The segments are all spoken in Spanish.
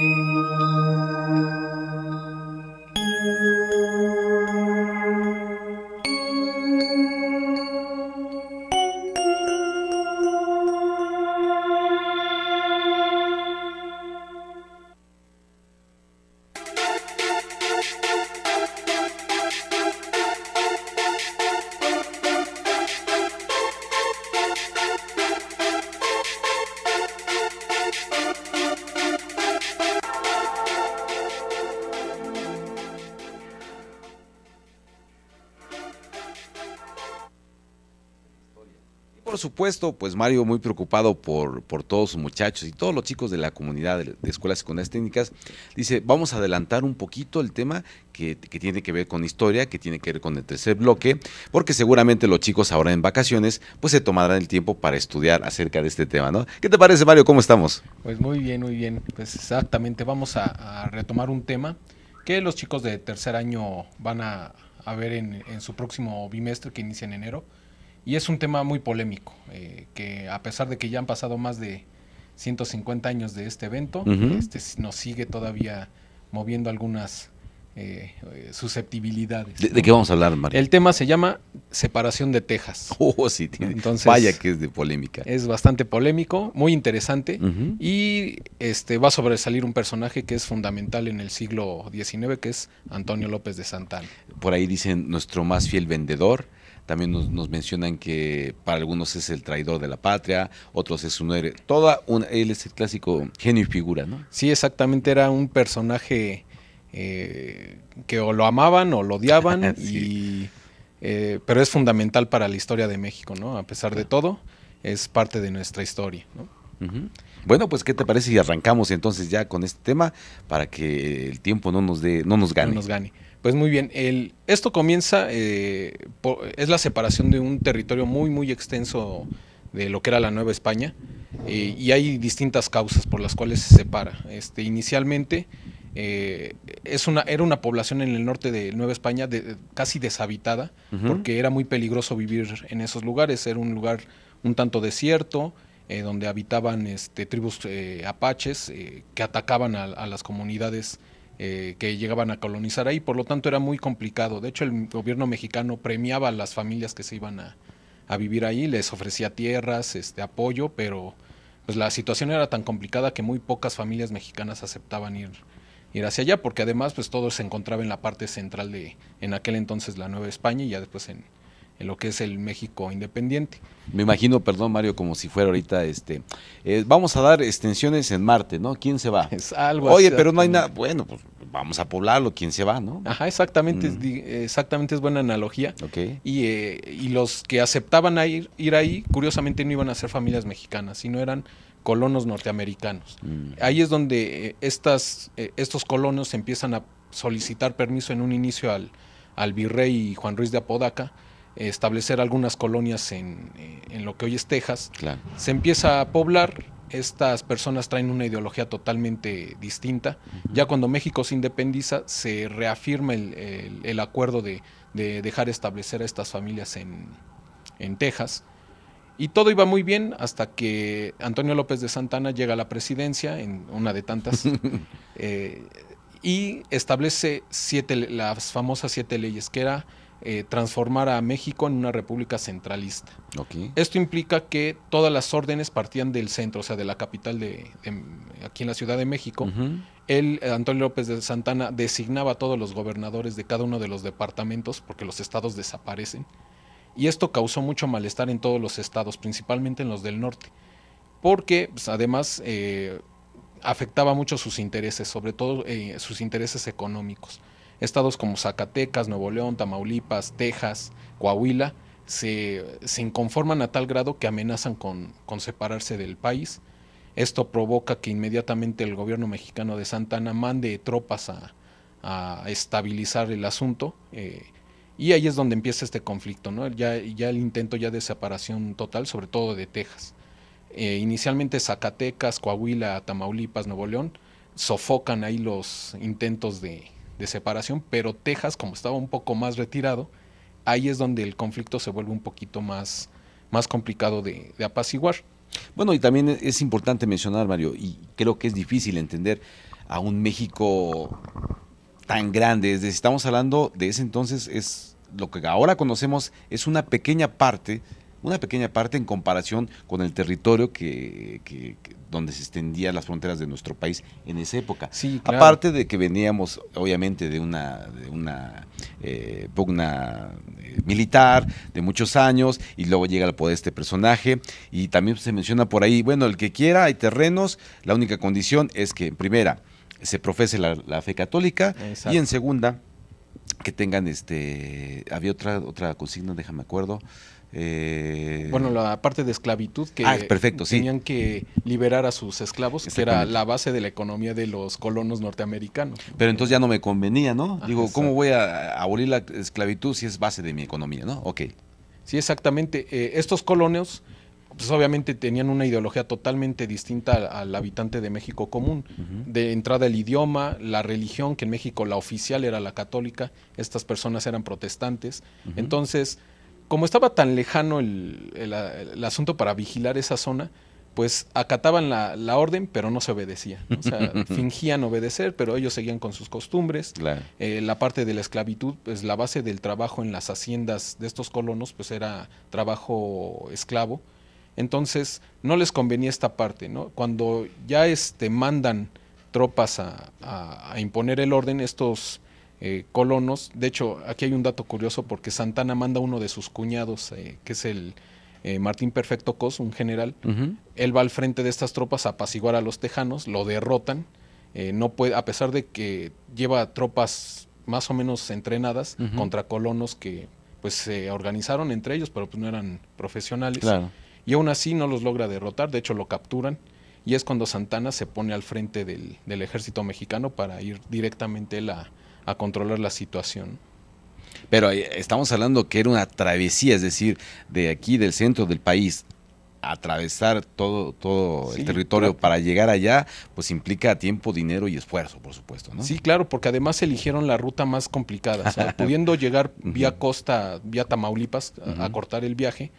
Thank you. pues Mario muy preocupado por, por todos sus muchachos y todos los chicos de la comunidad de, escuelas secundarias técnicas, dice, vamos a adelantar un poquito el tema que, tiene que ver con historia, que tiene que ver con el tercer bloque, porque seguramente los chicos ahora en vacaciones, pues se tomarán el tiempo para estudiar acerca de este tema, ¿no? ¿Qué te parece, Mario? ¿Cómo estamos? Pues muy bien, muy bien. Pues exactamente, vamos a, retomar un tema que los chicos de tercer año van a, ver en su próximo bimestre que inicia en enero y es un tema muy polémico, eh, que a pesar de que ya han pasado más de 150 años de este evento, este, nos sigue todavía moviendo algunas eh, eh, susceptibilidades. ¿De, qué vamos a hablar, María? El tema se llama separación de Texas. Oh, sí, tiene. vaya que es de polémica. Es bastante polémico, muy interesante, y este, va a sobresalir un personaje que es fundamental en el siglo XIX, que es Antonio López de Santana. Por ahí dicen nuestro más fiel vendedor también nos, mencionan que para algunos es el traidor de la patria, otros es un héroe. Toda una, él es el clásico genio y figura, ¿no? Sí, exactamente. Era un personaje eh, que o lo amaban o lo odiaban. y, eh, pero es fundamental para la historia de México, ¿no? A pesar de todo, es parte de nuestra historia, ¿no? Bueno, pues qué te parece si arrancamos entonces ya con este tema para que el tiempo no nos dé, no nos gane. No nos gane. Pues muy bien, el, esto comienza, eh, es la separación de un territorio muy, muy extenso de lo que era la Nueva España eh, y hay distintas causas por las cuales se separa. Este, inicialmente eh, es una, era una población en el norte de Nueva España de, casi deshabitada porque era muy peligroso vivir en esos lugares, era un lugar un tanto desierto. donde habitaban este, tribus apaches que atacaban a las comunidades eh, que llegaban a colonizar ahí, por lo tanto era muy complicado. De hecho, el gobierno mexicano premiaba a las familias que se iban a, a vivir ahí, les ofrecía tierras, este apoyo, pero pues la situación era tan complicada que muy pocas familias mexicanas aceptaban ir ir hacia allá, porque además pues todo se encontraba en la parte central de en aquel entonces la Nueva España y ya después en, en lo que es el México independiente. Me imagino, perdón Mario, como si fuera ahorita, este, eh, vamos a dar extensiones en Marte, ¿no? ¿Quién se va? Oye, pero no hay nada, bueno, pues vamos a poblarlo, ¿quién se va, no? Ajá, exactamente, es, mm. exactamente es buena analogía. Okay. Y, eh, los que aceptaban ir, ir ahí, curiosamente no iban a ser familias mexicanas, sino eran colonos norteamericanos. Mm. Ahí es donde eh, estas, estos colonos empiezan a solicitar permiso en un inicio al, al virrey Juan Ruiz de Apodaca, establecer algunas colonias eh, en, lo que hoy es Texas. Se empieza a poblar, estas personas traen una ideología totalmente distinta. Ya cuando México se independiza, se reafirma el, acuerdo de, dejar establecer a estas familias en, Texas. Y todo iba muy bien hasta que Antonio López de Santana llega a la presidencia, en una de tantas, eh, y establece siete, las famosas siete leyes, que era eh, transformar a México en una república centralista. Esto implica que todas las órdenes partían del centro, o sea, de la capital de, em, aquí en la Ciudad de México. Eh, Antonio López de Santana, designaba a todos los gobernadores de cada uno de los departamentos, porque los estados desaparecen. Y esto causó mucho malestar en todos los estados, principalmente en los del norte, porque pues, además eh, afectaba mucho sus intereses, sobre todo sus intereses económicos estados como Zacatecas, Nuevo León, Tamaulipas, Texas, Coahuila, se, inconforman a tal grado que amenazan con, separarse del país. Esto provoca que inmediatamente el gobierno mexicano de Santana mande tropas a, estabilizar el asunto. Eh, y ahí es donde empieza este conflicto, ¿no? ya, el intento ya de separación total, sobre todo de Texas. Eh, inicialmente Zacatecas, Coahuila, Tamaulipas, Nuevo León, sofocan ahí los intentos de, de separación, pero Texas, como estaba un poco más retirado, ahí es donde el conflicto se vuelve un poquito más, más complicado de, apaciguar. Bueno, y también e-, es importante mencionar, Mario, y creo que es difícil entender a un México tan grande, es decir, estamos hablando de ese entonces, es lo que ahora conocemos, es una pequeña parte una pequeña parte en comparación con el territorio que, donde se extendían las fronteras de nuestro país en esa época. Sí, Aparte de que veníamos, obviamente, de una, de una eh, pugna eh, militar de muchos años, y luego llega al poder este personaje, y también se menciona por ahí, bueno, el que quiera, hay terrenos, la única condición es que, en primera, se profese la, fe católica, y en segunda, que tengan este había otra otra consigna déjame acuerdo eh, bueno, la parte de esclavitud que ah, tenían que liberar a sus esclavos, que era la base de la economía de los colonos norteamericanos. Pero entonces ya no me convenía, ¿no? Digo, ¿cómo voy a abolir la esclavitud si es base de mi economía, ¿no? Ok. Sí, exactamente. Eh, estos colonios, pues obviamente tenían una ideología totalmente distinta al, habitante de México común. De entrada el idioma, la religión, que en México la oficial era la católica, estas personas eran protestantes. Entonces como estaba tan lejano el, asunto para vigilar esa zona, pues acataban la, orden, pero no se obedecía. O sea, fingían obedecer, pero ellos seguían con sus costumbres. Eh, la parte de la esclavitud, pues la base del trabajo en las haciendas de estos colonos, pues era trabajo esclavo. Entonces, no les convenía esta parte, ¿no? Cuando ya este, mandan tropas a imponer el orden, estos eh, colonos. De hecho, aquí hay un dato curioso porque Santana manda uno de sus cuñados, eh, que es el eh, Martín Perfecto Cos, un general. Él va al frente de estas tropas a apaciguar a los tejanos, lo derrotan. no puede, a pesar de que lleva tropas más o menos entrenadas contra colonos que pues se organizaron entre ellos, pero pues no eran profesionales. Y aún así no los logra derrotar, de hecho lo capturan y es cuando Santana se pone al frente del, del ejército mexicano para ir directamente él a, a controlar la situación. Pero eh, estamos hablando que era una travesía, es decir, de aquí, del centro del país, atravesar todo, todo el territorio para llegar allá, pues implica tiempo, dinero y esfuerzo, por supuesto, Sí, claro, porque además eligieron la ruta más complicada, o pudiendo llegar vía costa, vía Tamaulipas, a, cortar el viaje.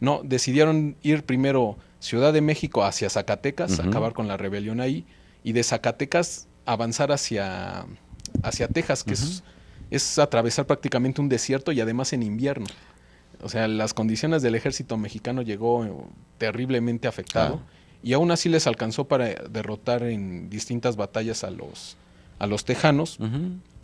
No, decidieron ir primero Ciudad de México hacia Zacatecas, acabar con la rebelión ahí, y de Zacatecas avanzar hacia hacia Texas, que es, atravesar prácticamente un desierto y además en invierno. O sea, las condiciones del ejército mexicano llegó eh, terriblemente afectado ah. y aún así les alcanzó para derrotar en distintas batallas a los, a los tejanos.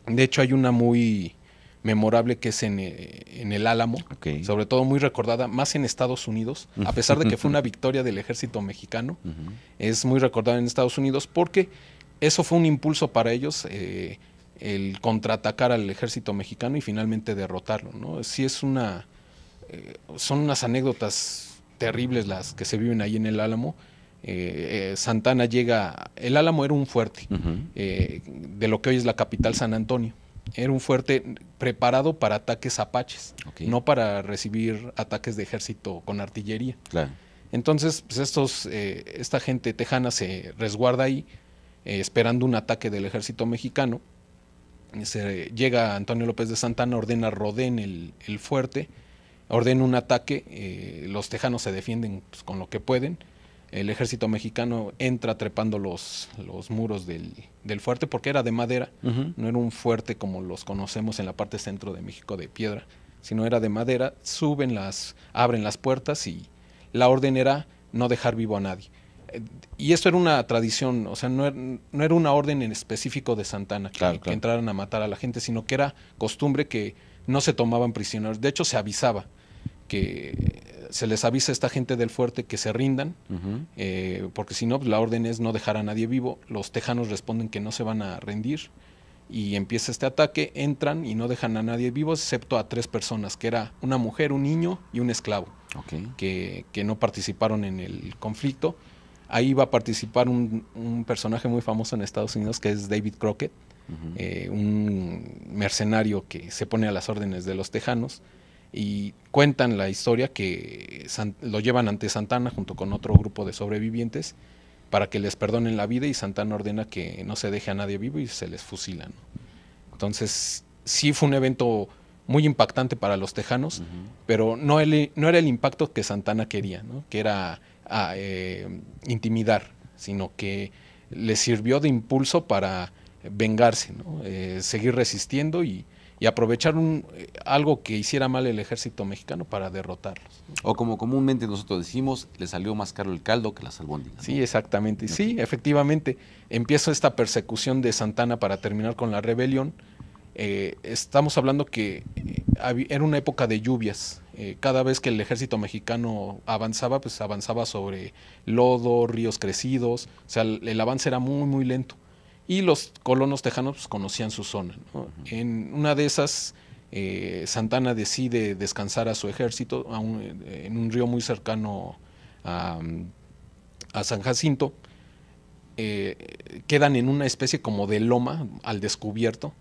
De hecho, hay una muy memorable que es en, eh, el Álamo, sobre todo muy recordada, más en Estados Unidos, a pesar de que fue una victoria del ejército mexicano, es muy recordada en Estados Unidos porque eso fue un impulso para ellos. Eh, el contraatacar al ejército mexicano y finalmente derrotarlo. ¿no? Sí es una, eh, son unas anécdotas terribles las que se viven ahí en el Álamo. Eh, eh, Santana llega, el Álamo era un fuerte de lo que hoy es la capital San Antonio. Era un fuerte preparado para ataques apaches, no para recibir ataques de ejército con artillería. Entonces, pues estos, esta gente tejana se resguarda ahí esperando un ataque del ejército mexicano se llega Antonio López de Santana, ordena Rodén el, el fuerte, ordena un ataque, eh, los tejanos se defienden pues, con lo que pueden, el ejército mexicano entra trepando los, los muros del, fuerte porque era de madera, no era un fuerte como los conocemos en la parte centro de México de piedra, sino era de madera, suben las, abren las puertas y la orden era no dejar vivo a nadie y esto era una tradición, o sea, no era, no era una orden en específico de Santana que, entraran a matar a la gente, sino que era costumbre que no se tomaban prisioneros. De hecho, se avisaba que se les avisa a esta gente del fuerte que se rindan, eh, porque si no, pues, la orden es no dejar a nadie vivo. Los tejanos responden que no se van a rendir y empieza este ataque, entran y no dejan a nadie vivo, excepto a tres personas, que era una mujer, un niño y un esclavo, que, que no participaron en el conflicto Ahí va a participar un, personaje muy famoso en Estados Unidos que es David Crockett, eh, un mercenario que se pone a las órdenes de los tejanos y cuentan la historia que lo llevan ante Santana junto con otro grupo de sobrevivientes para que les perdonen la vida y Santana ordena que no se deje a nadie vivo y se les fusilan. Entonces, sí fue un evento muy impactante para los tejanos, pero no, era el impacto que Santana quería, ¿no? que era a, eh, intimidar, sino que le sirvió de impulso para vengarse, ¿no? Eh, seguir resistiendo y, aprovechar un, eh, algo que hiciera mal el ejército mexicano para derrotarlos. O como comúnmente nosotros decimos, le salió más caro el caldo que la albóndigas. Sí, exactamente. Sí, efectivamente, empieza esta persecución de Santana para terminar con la rebelión. estamos hablando que era una época de lluvias eh, cada vez que el ejército mexicano avanzaba, pues avanzaba sobre lodo, ríos crecidos, o sea, el, avance era muy, muy lento. Y los colonos tejanos pues, conocían su zona. En una de esas, eh, Santana decide descansar a su ejército en un río muy cercano a, San Jacinto. Eh, quedan en una especie como de loma al descubierto,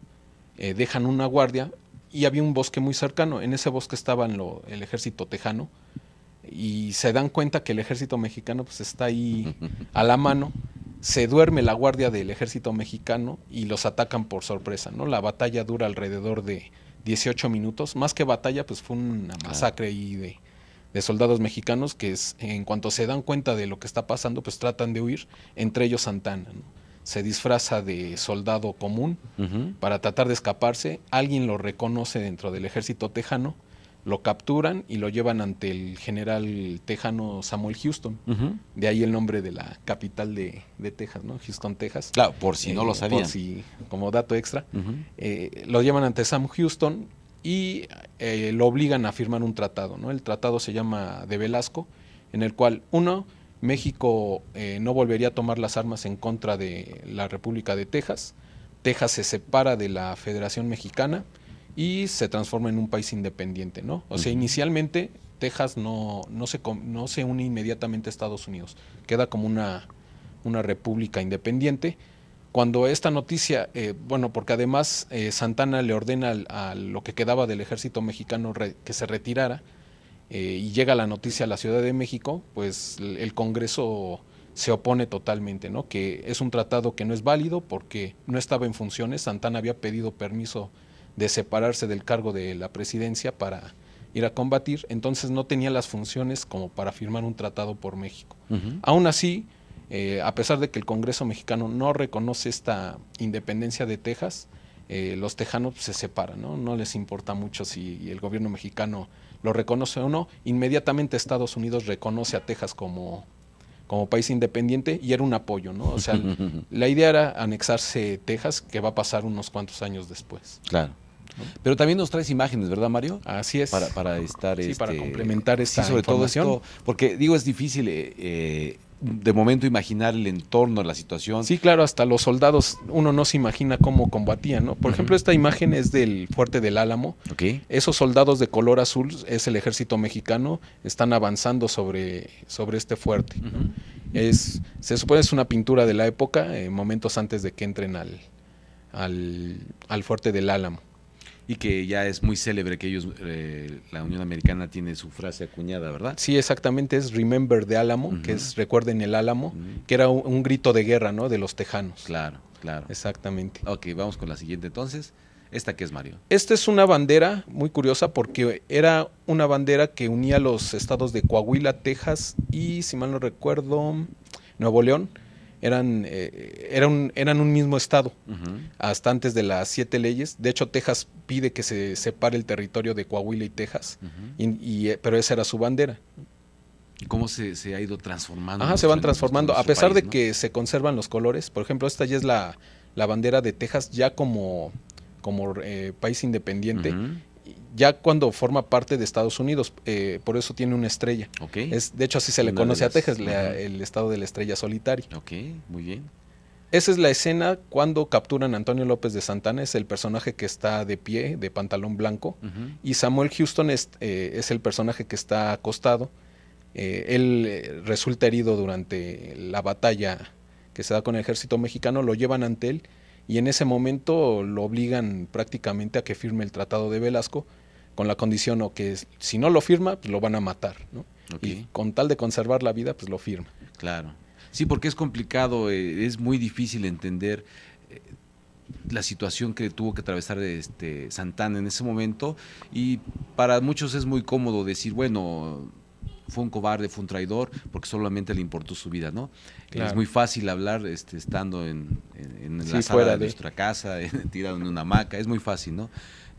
dejan una guardia, y había un bosque muy cercano. En ese bosque estaba el ejército tejano y se dan cuenta que el ejército mexicano pues está ahí a la mano. Se duerme la guardia del ejército mexicano y los atacan por sorpresa, ¿no? La batalla dura alrededor de 18 minutos. Más que batalla, pues fue una masacre de, soldados mexicanos que es, en cuanto se dan cuenta de lo que está pasando, pues tratan de huir, entre ellos Santana, se disfraza de soldado común para tratar de escaparse. Alguien lo reconoce dentro del ejército tejano, lo capturan y lo llevan ante el general tejano Samuel Houston. De ahí el nombre de la capital de, Texas, ¿no? Houston, Texas. Claro, por si no lo eh, sabían. como dato extra. Eh, lo llevan ante Sam Houston y eh, lo obligan a firmar un tratado, ¿no? El tratado se llama de Velasco, en el cual, uno, México eh, no volvería a tomar las armas en contra de la República de Texas. Texas se separa de la Federación Mexicana y se transforma en un país independiente, ¿no? O sea, inicialmente Texas no, no, se, no se une inmediatamente a Estados Unidos, queda como una, una república independiente. Cuando esta noticia, eh, bueno, porque además eh, Santana le ordena a lo que quedaba del ejército mexicano que se retirara, eh, y llega la noticia a la Ciudad de México, pues el Congreso se opone totalmente, ¿no? Que es un tratado que no es válido porque no estaba en funciones. Santana había pedido permiso de separarse del cargo de la presidencia para ir a combatir, entonces no tenía las funciones como para firmar un tratado por México. Aún así, eh, a pesar de que el Congreso mexicano no reconoce esta independencia de Texas, eh, los tejanos se separan, ¿no? No les importa mucho si el gobierno mexicano lo reconoce o no, inmediatamente Estados Unidos reconoce a Texas como, como país independiente y era un apoyo, ¿no? O sea, la idea era anexarse Texas, que va a pasar unos cuantos años después. Claro. Pero también nos traes imágenes, ¿verdad, Mario? Así es. Para, estar. Sí, para este, complementar esta sí, sobre todo esto, porque digo, es difícil eh, eh, de momento imaginar el entorno, la situación. Sí, claro, hasta los soldados uno no se imagina cómo combatían, ¿no? Por ejemplo, esta imagen es del fuerte del Álamo. Esos soldados de color azul es el ejército mexicano, están avanzando sobre, sobre este fuerte. es, se supone es una pintura de la época, eh, momentos antes de que entren al, al fuerte del Álamo y que ya es muy célebre que ellos, eh, la Unión Americana tiene su frase acuñada, ¿verdad? Sí, exactamente, es Remember de Álamo, que es Recuerden el Álamo, que era un, grito de guerra, ¿no? De los tejanos. Claro, claro. Exactamente. Ok, vamos con la siguiente entonces. ¿Esta qué es, Mario? Esta es una bandera muy curiosa porque era una bandera que unía los estados de Coahuila, Texas y, si mal no recuerdo, Nuevo León eran, eh, eran, un mismo estado hasta antes de las siete leyes. De hecho, Texas pide que se separe el territorio de Coahuila y Texas, y, eh, pero esa era su bandera. ¿Y cómo se, se ha ido transformando? se van transformando. A pesar de que se conservan los colores, por ejemplo, esta ya es la, bandera de Texas ya como, como eh, país independiente ya cuando forma parte de Estados Unidos, eh, por eso tiene una estrella. Es, de hecho, así se le conoce a Texas, el estado de la estrella solitaria. Ok, muy bien. Esa es la escena cuando capturan a Antonio López de Santana, es el personaje que está de pie, de pantalón blanco, y Samuel Houston eh, es, el personaje que está acostado. Eh, él resulta herido durante la batalla que se da con el ejército mexicano, lo llevan ante él y en ese momento lo obligan prácticamente a que firme el Tratado de Velasco, con la condición o que si no lo firma, pues lo van a matar, ¿no? Y con tal de conservar la vida, pues lo firma. Claro. Sí, porque es complicado, eh, es muy difícil entender eh, la situación que tuvo que atravesar este Santana en ese momento y para muchos es muy cómodo decir, bueno, fue un cobarde, fue un traidor, porque solamente le importó su vida, ¿no? Es muy fácil hablar este, estando en, la sala de, de, nuestra casa, tirado en una hamaca, es muy fácil, ¿no?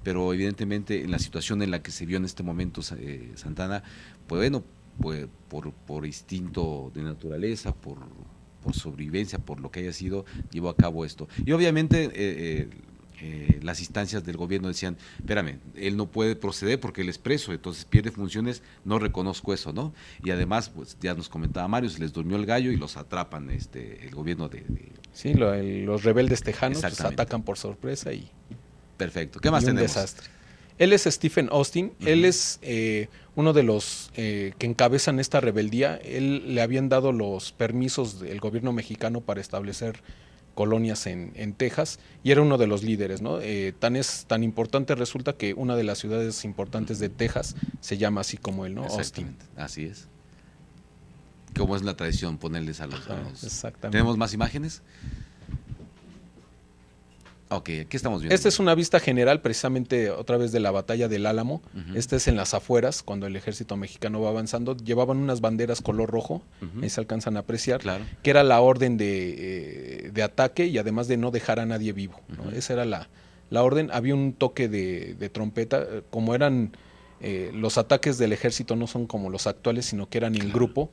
pero evidentemente en la situación en la que se vio en este momento eh, Santana, pues bueno, pues, por, instinto de naturaleza, por, sobrevivencia, por lo que haya sido, llevó a cabo esto. Y obviamente eh, eh, las instancias del gobierno decían, espérame, él no puede proceder porque él es preso, entonces pierde funciones, no reconozco eso, ¿no? Y además, pues ya nos comentaba Mario, se les durmió el gallo y los atrapan este el gobierno de... Sí, los rebeldes tejanos los pues, atacan por sorpresa y Perfecto. ¿Qué más y un desastre. Él es Stephen Austin, él es eh, uno de los eh, que encabezan esta rebeldía. Él le habían dado los permisos del gobierno mexicano para establecer colonias en, Texas y era uno de los líderes, ¿no? Eh, tan es tan importante resulta que una de las ciudades importantes de Texas se llama así como él, ¿no? Austin. Así es. ¿Cómo es la tradición ponerles a los, a Exactamente. ¿Tenemos más imágenes? Ok, aquí estamos viendo. Esta es una vista general precisamente otra vez de la batalla del Álamo. Este Esta es en las afueras, cuando el ejército mexicano va avanzando. Llevaban unas banderas color rojo, ahí se alcanzan a apreciar, que era la orden eh, de, ataque y además de no dejar a nadie vivo. Esa era la, la, orden. Había un toque de, trompeta, como eran... Eh, los ataques del ejército no son como los actuales, sino que eran en grupo.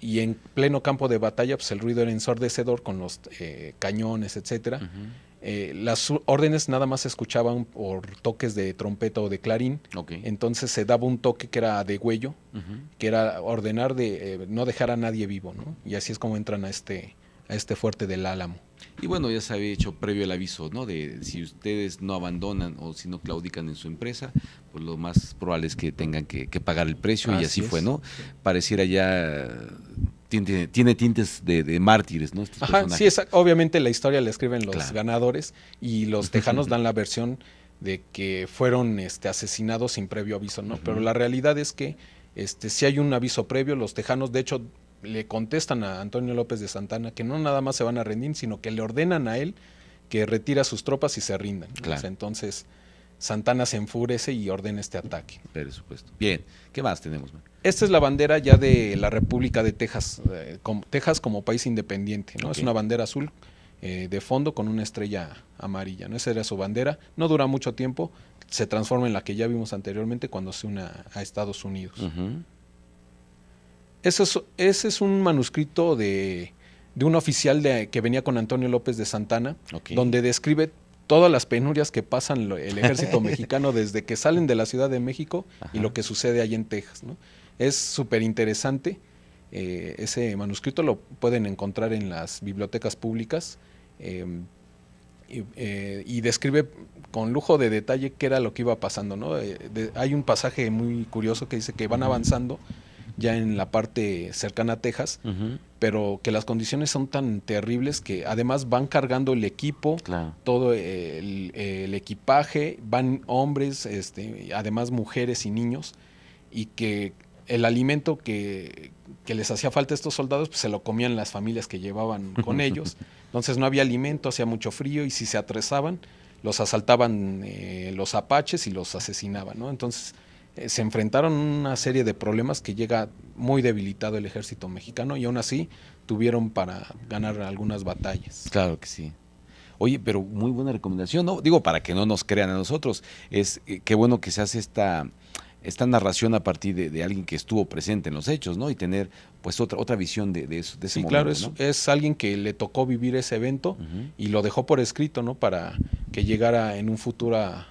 Y en pleno campo de batalla, pues el ruido era ensordecedor con los eh, cañones, etcétera. Eh, las órdenes nada más se escuchaban por toques de trompeta o de clarín. Entonces se daba un toque que era de huello, que era ordenar de eh, no dejar a nadie vivo, Y así es como entran a este, a este fuerte del Álamo. Y bueno, ya se había hecho previo el aviso, ¿no? De si ustedes no abandonan o si no claudican en su empresa, pues lo más probable es que tengan que, pagar el precio y así, así fue, ¿no? Pareciera ya tiene, tintes de, mártires, ¿no? sí, obviamente la historia la escriben los ganadores y los tejanos dan la versión de que fueron este, asesinados sin previo aviso, ¿no? Pero la realidad es que este, si hay un aviso previo, los tejanos, de hecho, le contestan a Antonio López de Santana que no nada más se van a rendir, sino que le ordenan a él que retira sus tropas y se rindan. entonces, Santana se enfurece y ordena este ataque. Por supuesto. Bien, ¿qué más tenemos? Man? Esta es la bandera ya de la República de Texas, eh, Texas como país independiente, ¿no? Es una bandera azul eh, de fondo con una estrella amarilla, ¿no? Esa era su bandera. No dura mucho tiempo, se transforma en la que ya vimos anteriormente cuando se une a Estados Unidos. Eso ese es un manuscrito de, un oficial de, que venía con Antonio López de Santana, donde describe todas las penurias que pasan el ejército mexicano desde que salen de la Ciudad de México y lo que sucede allí en Texas. ¿no? Es súper interesante. Eh, ese manuscrito lo pueden encontrar en las bibliotecas públicas em, eh, y, describe con lujo de detalle qué era lo que iba pasando. ¿no? Eh, hay un pasaje muy curioso que dice que van avanzando ya en la parte cercana a Texas, pero que las condiciones son tan terribles que además van cargando el equipo, todo el, el, equipaje, van hombres, este, además mujeres y niños, y que el alimento que, les hacía falta a estos soldados, pues se lo comían las familias que llevaban con ellos. Entonces no había alimento, hacía mucho frío y si se atrezaban, los asaltaban eh, los apaches y los asesinaban, ¿no? Entonces eh, se enfrentaron a una serie de problemas que llega muy debilitado el ejército mexicano y aún así tuvieron para ganar algunas batallas. Claro que sí. Oye, pero muy buena recomendación, ¿no? Digo, para que no nos crean a nosotros, es eh, qué bueno que se hace esta esta narración a partir de, alguien que estuvo presente en los hechos, ¿no? Y tener pues otra, otra visión de, eso, ese sí, claro, es, es, alguien que le tocó vivir ese evento y lo dejó por escrito, ¿no? Para que llegara en un futuro a,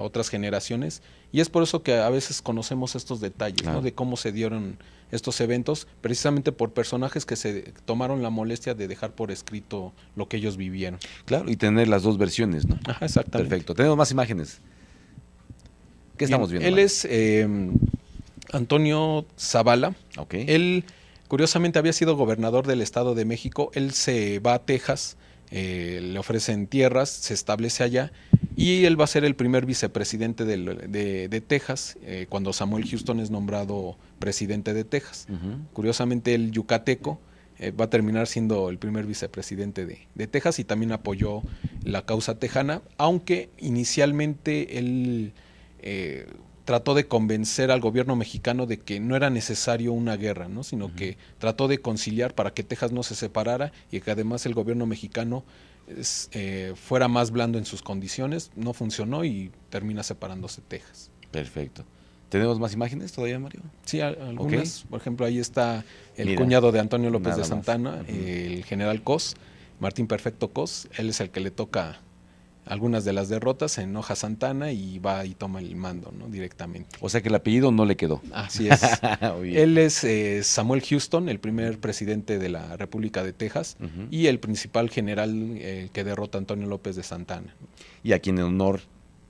otras generaciones. Y es por eso que a veces conocemos estos detalles, ¿no? De cómo se dieron estos eventos, precisamente por personajes que se tomaron la molestia de dejar por escrito lo que ellos vivieron. Claro, y tener las dos versiones, ¿no? exactamente. Perfecto. Tenemos más imágenes. ¿Qué estamos viendo? Él es eh, Antonio Zavala. Él, curiosamente, había sido gobernador del Estado de México. Él se va a Texas, eh, le ofrecen tierras, se establece allá y él va a ser el primer vicepresidente de, Texas eh, cuando Samuel Houston es nombrado presidente de Texas. Curiosamente, el yucateco va a terminar siendo el primer vicepresidente de, de, Texas y también apoyó la causa tejana, aunque inicialmente él eh, trató de convencer al gobierno mexicano de que no era necesario una guerra, ¿no? sino que trató de conciliar para que Texas no se separara y que además el gobierno mexicano eh, fuera más blando en sus condiciones. No funcionó y termina separándose Texas. Perfecto. ¿Tenemos más imágenes todavía, Mario? Sí, algunas. Por ejemplo, ahí está el cuñado de Antonio López de Santana, el general Cos, Martín Perfecto Cos. Él es el que le toca algunas de las derrotas, en enoja Santana y va y toma el mando ¿no? directamente. O sea que el apellido no le quedó. Así es. Él es eh, Samuel Houston, el primer presidente de la República de Texas y el principal general eh, que derrota a Antonio López de Santana. Y a quien en honor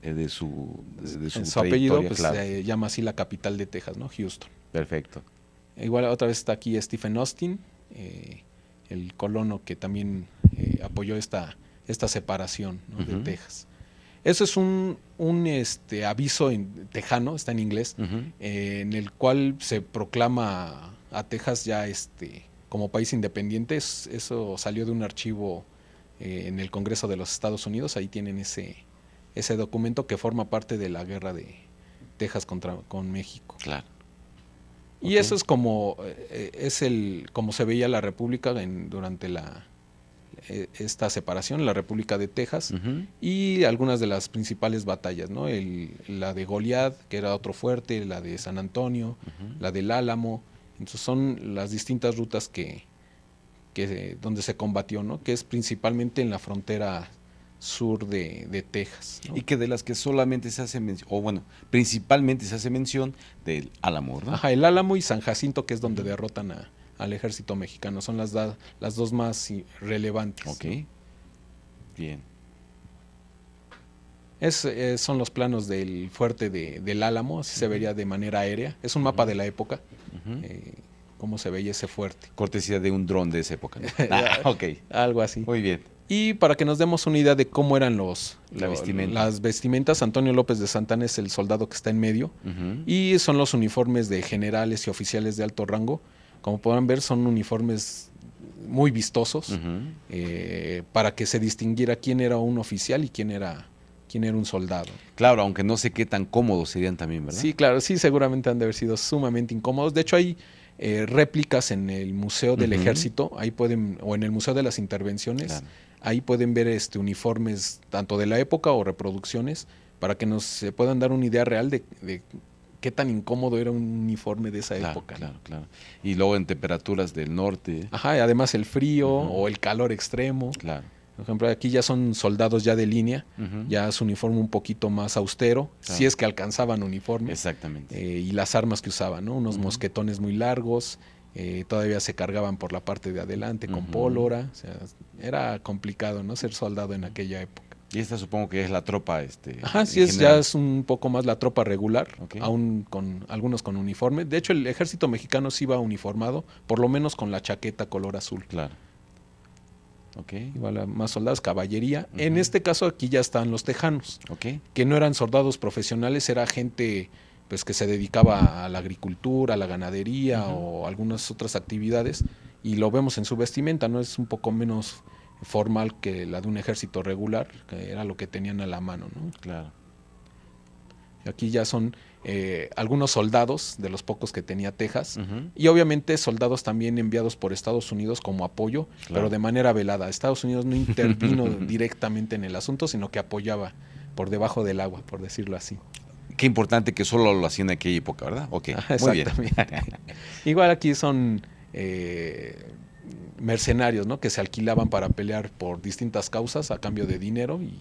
eh, de su, de, su, apellido pues, se llama así la capital de Texas, ¿no? Houston. Perfecto. Igual otra vez está aquí Stephen Austin, el colono que también apoyó esta esta separación de Texas. Eso es un, un este, aviso en tejano, está en inglés, eh, en el cual se proclama a Texas ya este, como país independiente. eso salió de un archivo eh, en el Congreso de los Estados Unidos. Ahí tienen ese, ese documento que forma parte de la guerra de Texas contra, con México. Claro. Y eso es como, eh, es el, como se veía la República en, durante la, eh, esta separación, la República de Texas, y algunas de las principales batallas, ¿no? la de Goliad que era otro fuerte, la de San Antonio, la del Álamo. Entonces son las distintas rutas que, que, eh, donde se combatió, ¿no? Que es principalmente en la frontera sur de, Texas. Y que de las que solamente se hace mención, o bueno, principalmente se hace mención del Álamo, el Álamo y San Jacinto, que es donde derrotan a, al ejército mexicano. Son las, dos más relevantes. Ok. Bien. Es, eh, son los planos del fuerte del Álamo, así se vería de manera aérea. Es un mapa de la época. Eh, cómo se veía ese fuerte. Cortesía de un dron de esa época. Ah, ok. Algo así. Muy bien. Y para que nos demos una idea de cómo eran los, las vestimentas, Antonio López de Santana es el soldado que está en medio y son los uniformes de generales y oficiales de alto rango como podrán ver, son uniformes muy vistosos eh, para que se distinguiera quién era un oficial y quién era quién era un soldado. Claro, aunque no sé qué tan cómodos serían también, ¿verdad? Sí, claro, sí, seguramente han de haber sido sumamente incómodos. De hecho, hay eh, réplicas en el Museo del Ejército, ahí pueden, o en el Museo de las Intervenciones, ahí pueden ver este, uniformes tanto de la época o reproducciones para que nos se puedan dar una idea real de qué tan incómodo era un uniforme de esa época. Claro, claro. Y luego en temperaturas del norte. Ajá, y además el frío o el calor extremo. Claro. Por ejemplo, aquí ya son soldados ya de línea, ya su uniforme un poquito más austero, si es que alcanzaban uniforme. Exactamente. Eh, y las armas que usaban, ¿no? Unos mosquetones muy largos, eh, todavía se cargaban por la parte de adelante con pólvora, o sea, era complicado no ser soldado en aquella época. Y esta supongo que es la tropa, este. Ajá, sí, es, ya es un poco más la tropa regular, con algunos con uniforme. De hecho, el ejército mexicano sí iba uniformado, por lo menos con la chaqueta color azul. Claro. Ok, Igual más soldados, caballería. En este caso aquí ya están los tejanos, okay. que no eran soldados profesionales, era gente pues que se dedicaba a la agricultura, a la ganadería o algunas otras actividades y lo vemos en su vestimenta, no es un poco menos formal que la de un ejército regular, que era lo que tenían a la mano. ¿no? Claro. Aquí ya son eh, algunos soldados de los pocos que tenía Texas y obviamente soldados también enviados por Estados Unidos como apoyo, pero de manera velada. Estados Unidos no intervino directamente en el asunto, sino que apoyaba por debajo del agua, por decirlo así. Qué importante que solo lo hacían en aquella época, ¿verdad? Ok, muy bien. Igual aquí son eh, mercenarios, Que se alquilaban para pelear por distintas causas a cambio de dinero y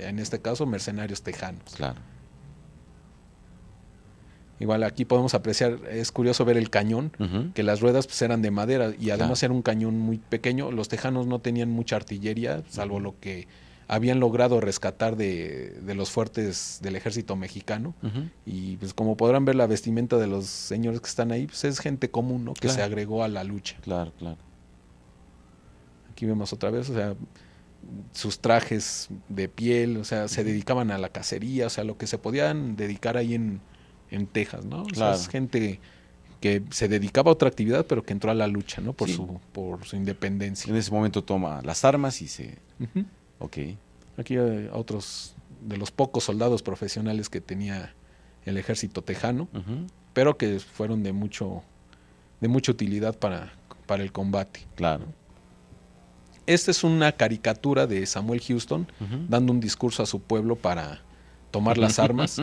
en este caso mercenarios tejanos. Claro. Igual aquí podemos apreciar, es curioso ver el cañón, que las ruedas pues, eran de madera y además era un cañón muy pequeño. Los tejanos no tenían mucha artillería, salvo lo que habían logrado rescatar de, los fuertes del ejército mexicano. Y pues como podrán ver la vestimenta de los señores que están ahí, pues, es gente común, ¿no? Que se agregó a la lucha. Claro, claro aquí vemos otra vez, o sea, sus trajes de piel, o sea, se dedicaban a la cacería, o sea, lo que se podían dedicar ahí en, Texas, ¿no? O sea, es gente que se dedicaba a otra actividad, pero que entró a la lucha, ¿no? Por, su, por su independencia. En ese momento toma las armas y se... Ok. Aquí hay eh, otros de los pocos soldados profesionales que tenía el ejército tejano, pero que fueron de mucho, de mucha utilidad para, para el combate. Claro. Esta es una caricatura de Samuel Houston dando un discurso a su pueblo para tomar las armas.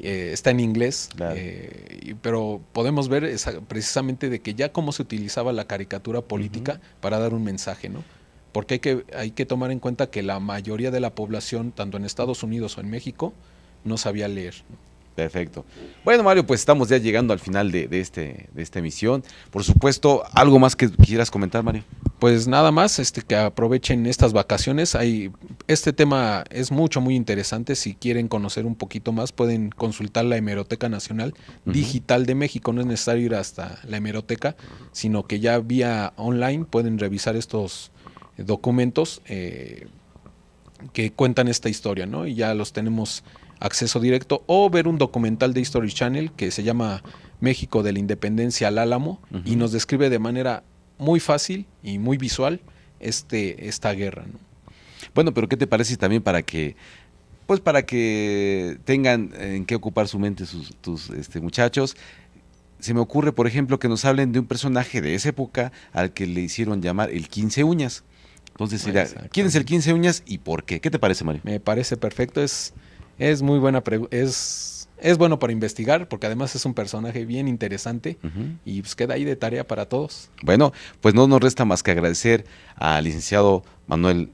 Eh, está en inglés, eh, pero podemos ver precisamente de que ya cómo se utilizaba la caricatura política para dar un mensaje, ¿no? Porque hay que, hay que tomar en cuenta que la mayoría de la población, tanto en Estados Unidos o en México, no sabía leer. Perfecto. Bueno, Mario, pues estamos ya llegando al final de, este, de esta emisión. Por supuesto, ¿algo más que quisieras comentar, Mario? Pues nada más, este, que aprovechen estas vacaciones. Hay, este tema es mucho, muy interesante. Si quieren conocer un poquito más, pueden consultar la Hemeroteca Nacional Digital de México. No es necesario ir hasta la hemeroteca, sino que ya vía online pueden revisar estos eh, documentos eh, que cuentan esta historia, ¿no? Y ya los tenemos acceso directo o ver un documental de History Channel que se llama México de la Independencia al Álamo y nos describe de manera muy fácil y muy visual este, esta guerra. Bueno, pero ¿qué te parece también para que pues para que tengan en qué ocupar su mente sus tus este, muchachos? se me ocurre, por ejemplo, que nos hablen de un personaje de esa época al que le hicieron llamar el 15 uñas. Entonces, ¿quién es el 15 uñas y por qué? ¿Qué te parece, Mario? Me parece perfecto. Es es muy buena pregunta. Es, es bueno para investigar porque además es un personaje bien interesante y pues queda ahí de tarea para todos. Bueno, pues no nos resta más que agradecer al licenciado Manuel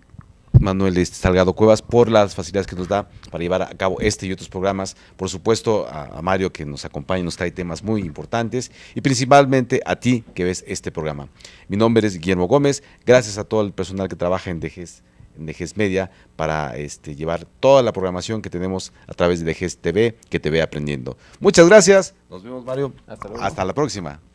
Manuel este, Salgado Cuevas por las facilidades que nos da para llevar a cabo este y otros programas. Por supuesto, a, Mario que nos acompaña y nos trae temas muy importantes y principalmente a ti que ves este programa. Mi nombre es Guillermo Gómez. Gracias a todo el personal que trabaja en Dejes de Ges Media para este, llevar toda la programación que tenemos a través de Ges TV, que te ve aprendiendo. Muchas gracias. Nos vemos, Mario. Hasta la próxima.